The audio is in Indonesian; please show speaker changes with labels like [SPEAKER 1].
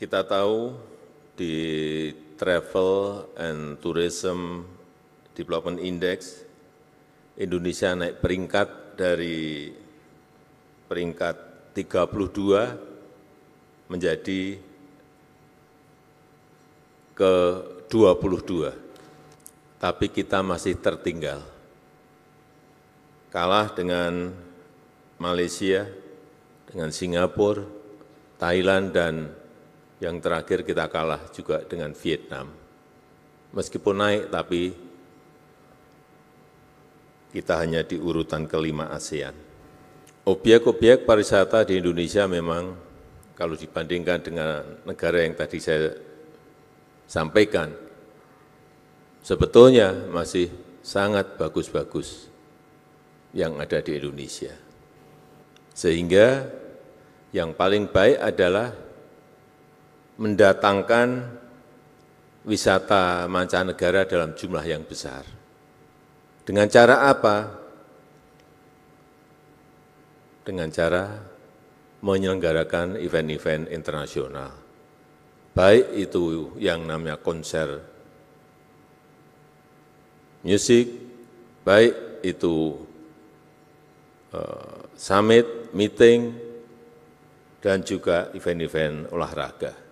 [SPEAKER 1] kita tahu di travel and tourism development index Indonesia naik peringkat dari peringkat 32 menjadi ke 22. Tapi kita masih tertinggal. Kalah dengan Malaysia, dengan Singapura, Thailand, dan yang terakhir kita kalah juga dengan Vietnam. Meskipun naik, tapi kita hanya di urutan kelima ASEAN. Obyek-obyek pariwisata di Indonesia memang kalau dibandingkan dengan negara yang tadi saya sampaikan, sebetulnya masih sangat bagus-bagus yang ada di Indonesia. Sehingga yang paling baik adalah mendatangkan wisata mancanegara dalam jumlah yang besar. Dengan cara apa? Dengan cara menyelenggarakan event-event internasional. Baik itu yang namanya konser musik, baik itu uh, summit, meeting, dan juga event-event olahraga.